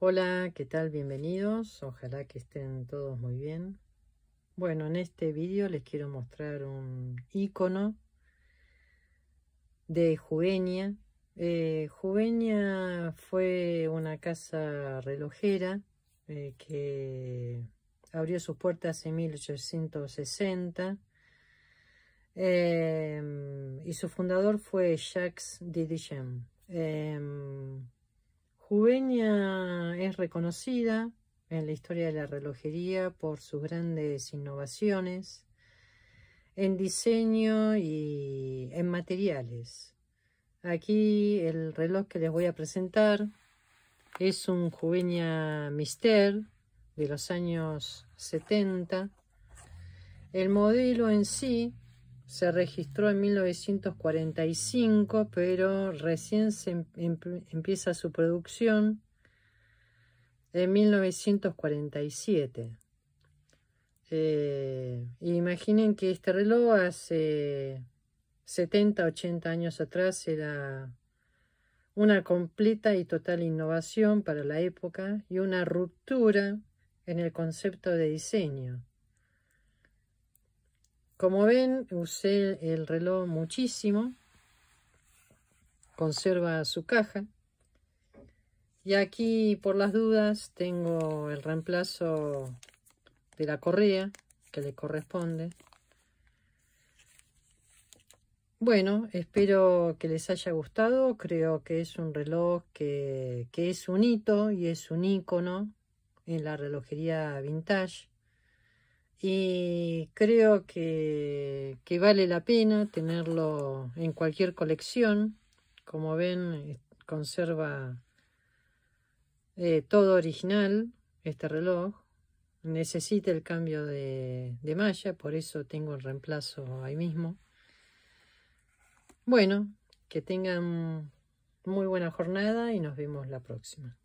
Hola, ¿qué tal? Bienvenidos. Ojalá que estén todos muy bien. Bueno, en este vídeo les quiero mostrar un icono de Juvenia. Eh, Juvenia fue una casa relojera eh, que abrió sus puertas en 1860 em, y su fundador fue Jacques Didigem. Em, Juvenia es reconocida en la historia de la relojería por sus grandes innovaciones en diseño y en materiales. Aquí el reloj que les voy a presentar es un Juvenia Mister de los años 70. El modelo en sí se registró en 1945, pero recién se em-, empieza su producción en 1947. Eh, imaginen que este reloj hace 70, 80 años atrás era una completa y total innovación para la época y una ruptura en el concepto de diseño. Como ven, usé el reloj muchísimo. Conserva su caja. Y aquí, por las dudas, tengo el reemplazo de la correa que le corresponde. Bueno, espero que les haya gustado. Creo que es un reloj que, es un hito y es un icono en la relojería vintage y creo que, vale la pena tenerlo en cualquier colección. Como ven, conserva eh, todo original este reloj. Necesita el cambio de malla, por eso tengo el reemplazo ahí mismo. Bueno, que tengan muy buena jornada y nos vemos la próxima.